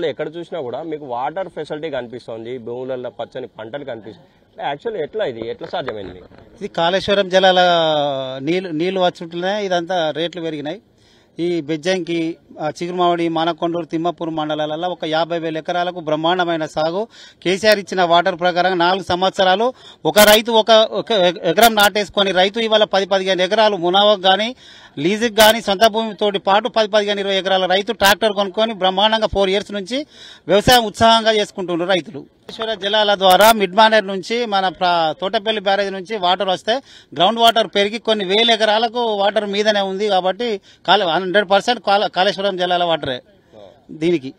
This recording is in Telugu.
అసలు ఎక్కడ చూసినా కూడా మీకు వాటర్ ఫెసిలిటీ కనిపిస్తుంది భూములలో పచ్చని పంటలు కనిపిస్తుంది యాక్చువల్ ఎట్లా ఇది ఎట్లా సాధ్యమైంది ఇది కాళేశ్వరం జలాల నీళ్ళు నీళ్లు వచ్చుంటున్నాయి ఇదంతా రేట్లు పెరిగినాయి ఈ బెజ్జంకి చిగురుమావడి మానకొండూరు తిమ్మపూర్ మండలాలలో ఒక యాభై వేల ఎకరాలకు బ్రహ్మాండమైన సాగు కేసీఆర్ ఇచ్చిన వాటర్ ప్రకారం నాలుగు సంవత్సరాలు ఒక రైతు ఒక ఎకరం నాటేసుకొని రైతు ఇవాళ పది పదిహేను ఎకరాలు మునావకు కానీ లీజుకి కానీ సొంత భూమితోటి పాటు పది పదిహేను ఇరవై ఎకరాల రైతు ట్రాక్టర్ కొనుక్కొని బ్రహ్మాండంగా ఫోర్ ఇయర్స్ నుంచి వ్యవసాయం ఉత్సాహంగా చేసుకుంటున్నారు రైతులు ఈశ్వర జిల్లాల ద్వారా మిడ్ మానేర్ నుంచి మన తోటపల్లి బ్యారేజ్ నుంచి వాటర్ వస్తే గ్రౌండ్ వాటర్ పెరిగి కొన్ని వేల ఎకరాలకు వాటర్ మీదనే ఉంది కాబట్టి హండ్రెడ్ పర్సెంట్ కాళేశ్వరం జిల్లాల వాటరే దీనికి